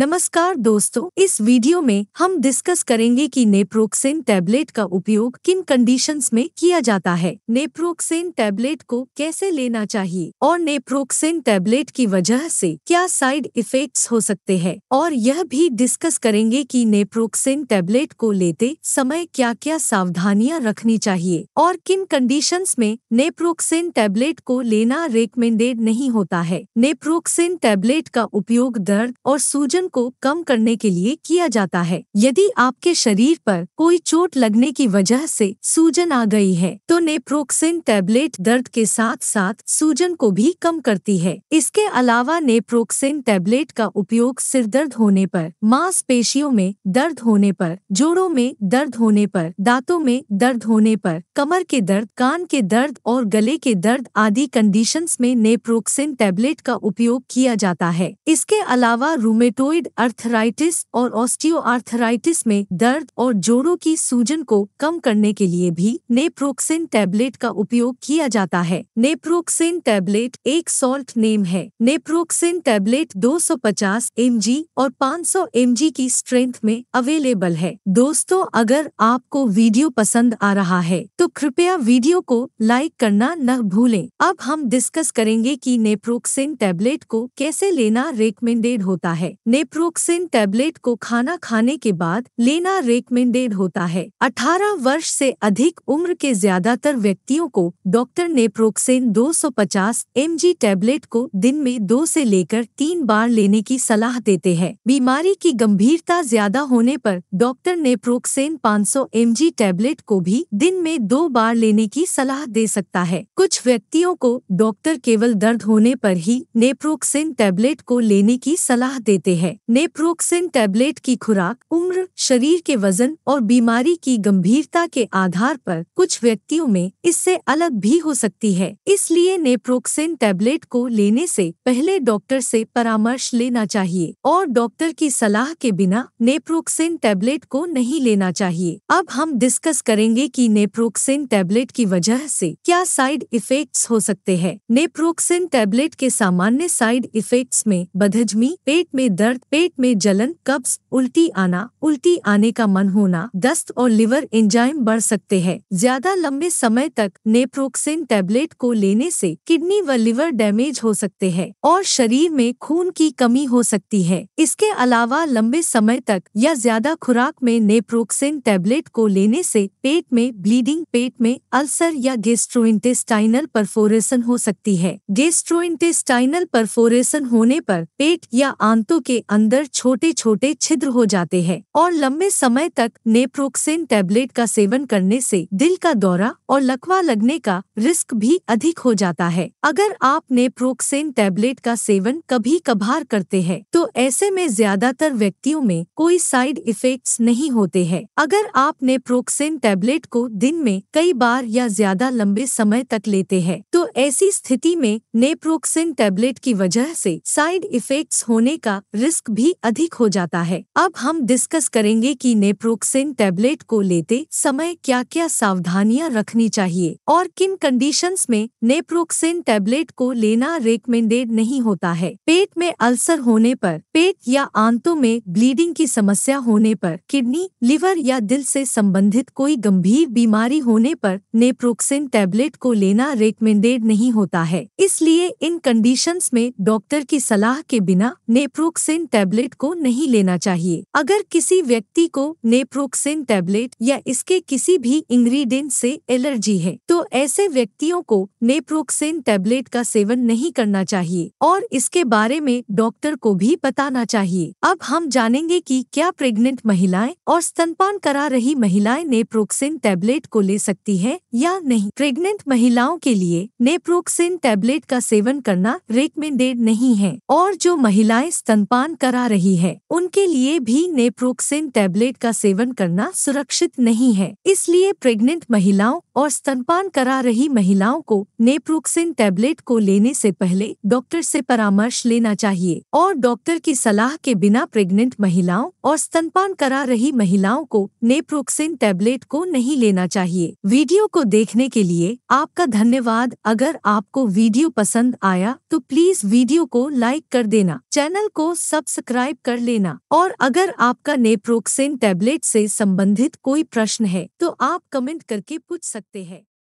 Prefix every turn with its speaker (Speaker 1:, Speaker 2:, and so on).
Speaker 1: नमस्कार दोस्तों इस वीडियो में हम डिस्कस करेंगे कि नेप्रोक्सेन टैबलेट का उपयोग किन कंडीशंस में किया जाता है नेप्रोक्सेन टैबलेट को कैसे लेना चाहिए और नेप्रोक्सेन टैबलेट की वजह से क्या साइड इफेक्ट्स हो सकते हैं और यह भी डिस्कस करेंगे कि नेप्रोक्सेन टैबलेट को लेते समय क्या क्या सावधानियाँ रखनी चाहिए और किन कंडीशन में नेप्रोक्सेन टैबलेट को लेना रिकमेंडेड नहीं होता है नेप्रोक्सेन टैबलेट का उपयोग दर्द और सूजन को कम करने के लिए किया जाता है यदि आपके शरीर पर कोई चोट लगने की वजह से सूजन आ गई है तो नेप्रोक्सिन टैबलेट दर्द के साथ साथ सूजन को भी कम करती है इसके अलावा नेप्रोक्सिन टैबलेट का उपयोग सिर दर्द होने पर मांसपेशियों में दर्द होने पर जोड़ों में दर्द होने पर दांतों में दर्द होने पर कमर के दर्द कान के दर्द और गले के दर्द आदि कंडीशंस में नेप्रोक्सिन टैबलेट का उपयोग किया जाता है इसके अलावा रूमेटो रूमेटोइड अर्थराइटिस और ऑस्टियोआर्थराइटिस में दर्द और जोड़ों की सूजन को कम करने के लिए भी नेप्रोक्सिन टैबलेट का उपयोग किया जाता है नेप्रोक्सिन टैबलेट एक सॉल्ट नेम है नेप्रोक्सिन टैबलेट 250 mg और 500 mg की स्ट्रेंथ में अवेलेबल है दोस्तों अगर आपको वीडियो पसंद आ रहा है तो कृपया वीडियो को लाइक करना न भूलें अब हम डिस्कस करेंगे कि नेप्रोक्सिन टैबलेट को कैसे लेना रेकमेंडेड होता है नेप्रोक्सिन टैबलेट को खाना खाने के बाद लेना रेकमेंडेड होता है 18 वर्ष से अधिक उम्र के ज्यादातर व्यक्तियों को डॉक्टर नेप्रोक्सिन 250 एमजी टैबलेट को दिन में दो से लेकर तीन बार लेने की सलाह देते हैं बीमारी की गंभीरता ज्यादा होने पर डॉक्टर नेप्रोक्सिन 500 एम टैबलेट को भी दिन में दो बार लेने की सलाह दे सकता है कुछ व्यक्तियों को डॉक्टर केवल दर्द होने पर ही नेप्रोक्सिन टैबलेट को लेने की सलाह देते हैं है नेप्रोक्सिन टैबलेट की खुराक उम्र शरीर के वजन और बीमारी की गंभीरता के आधार पर कुछ व्यक्तियों में इससे अलग भी हो सकती है इसलिए नेप्रोक्सिन टैबलेट को लेने से पहले डॉक्टर से परामर्श लेना चाहिए और डॉक्टर की सलाह के बिना नेप्रोक्सिन टैबलेट को नहीं लेना चाहिए अब हम डिस्कस करेंगे कि नेप्रोक्सिन टैबलेट की वजह से क्या साइड इफेक्ट्स हो सकते हैं नेप्रोक्सिन टैबलेट के सामान्य साइड इफेक्ट्स में बदहजमी पेट में दर्द दर्द पेट में जलन कब्ज उल्टी आना उल्टी आने का मन होना दस्त और लिवर एंजाइम बढ़ सकते हैं ज्यादा लंबे समय तक नेप्रोक्सिन टेबलेट को लेने से किडनी व लिवर डैमेज हो सकते हैं और शरीर में खून की कमी हो सकती है इसके अलावा लंबे समय तक या ज्यादा खुराक में नेप्रोक्सिन टेबलेट को लेने से पेट में ब्लीडिंग पेट में अल्सर या गेस्ट्रोइंटेस्टाइनल परफोरेशन हो सकती है गेस्ट्रोइंटेस्टाइनल परफोरेशन होने पर पेट या आंतों के अंदर छोटे छोटे छिद्र हो जाते हैं और लंबे समय तक नेप्रोक्सेन टैबलेट का सेवन करने से दिल का दौरा और लकवा लगने का रिस्क भी अधिक हो जाता है अगर आप नेप्रोक्सेन टैबलेट का सेवन कभी कभार करते हैं तो ऐसे में ज्यादातर व्यक्तियों में कोई साइड इफेक्ट नहीं होते हैं अगर आप नेप्रोक्सेन टैबलेट को दिन में कई बार या ज्यादा लंबे समय तक लेते हैं तो ऐसी स्थिति में नेप्रोक्सेन टैबलेट की वजह से साइड इफेक्ट्स होने का रिस्क रिस्क भी अधिक हो जाता है अब हम डिस्कस करेंगे कि नेप्रोक्सिन टेबलेट को लेते समय क्या क्या सावधानियां रखनी चाहिए और किन कंडीशंस में नेप्रोक्सिन टेबलेट को लेना रिकमेंडेड नहीं होता है पेट में अल्सर होने पर पेट या आंतों में ब्लीडिंग की समस्या होने पर किडनी लिवर या दिल से संबंधित कोई गंभीर बीमारी होने पर नेप्रोक्सिन टेबलेट को लेना रिकमेंडेड नहीं होता है इसलिए इन कंडीशंस में डॉक्टर की सलाह के बिना नेप्रोक्सिन टैबलेट को नहीं लेना चाहिए अगर किसी व्यक्ति को नेप्रोक्सिन टैबलेट या इसके किसी भी इंग्रेडिएंट से एलर्जी है तो ऐसे व्यक्तियों को नेप्रोक्सिन टैबलेट का सेवन नहीं करना चाहिए और इसके बारे में डॉक्टर को भी बताना चाहिए अब हम जानेंगे की क्या प्रेग्नेंट महिलाएं और स्तनपान करा रही महिलाएं नेप्रोक्सिन टैबलेट को ले सकती है या नहीं प्रेग्नेंट महिलाओं के लिए नेप्रोक्सिन टैबलेट का सेवन करना रेकमेंडेड नहीं है और जो महिलाएं स्तनपान करा रही है उनके लिए भी नेप्रोक्सिन टैबलेट का सेवन करना सुरक्षित नहीं है इसलिए प्रेग्नेंट महिलाओं और स्तनपान करा रही महिलाओं को नेप्रोक्सिन टैबलेट को लेने से पहले डॉक्टर से परामर्श लेना चाहिए और डॉक्टर की सलाह के बिना प्रेग्नेंट महिलाओं और स्तनपान करा रही महिलाओं को नेप्रोक्सिन टैबलेट को नहीं लेना चाहिए वीडियो को देखने के लिए आपका धन्यवाद अगर आपको वीडियो पसंद आया तो प्लीज वीडियो को लाइक कर देना चैनल को सब सब्सक्राइब कर लेना और अगर आपका नेप्रोक्सेन टैबलेट से संबंधित कोई प्रश्न है तो आप कमेंट करके पूछ सकते हैं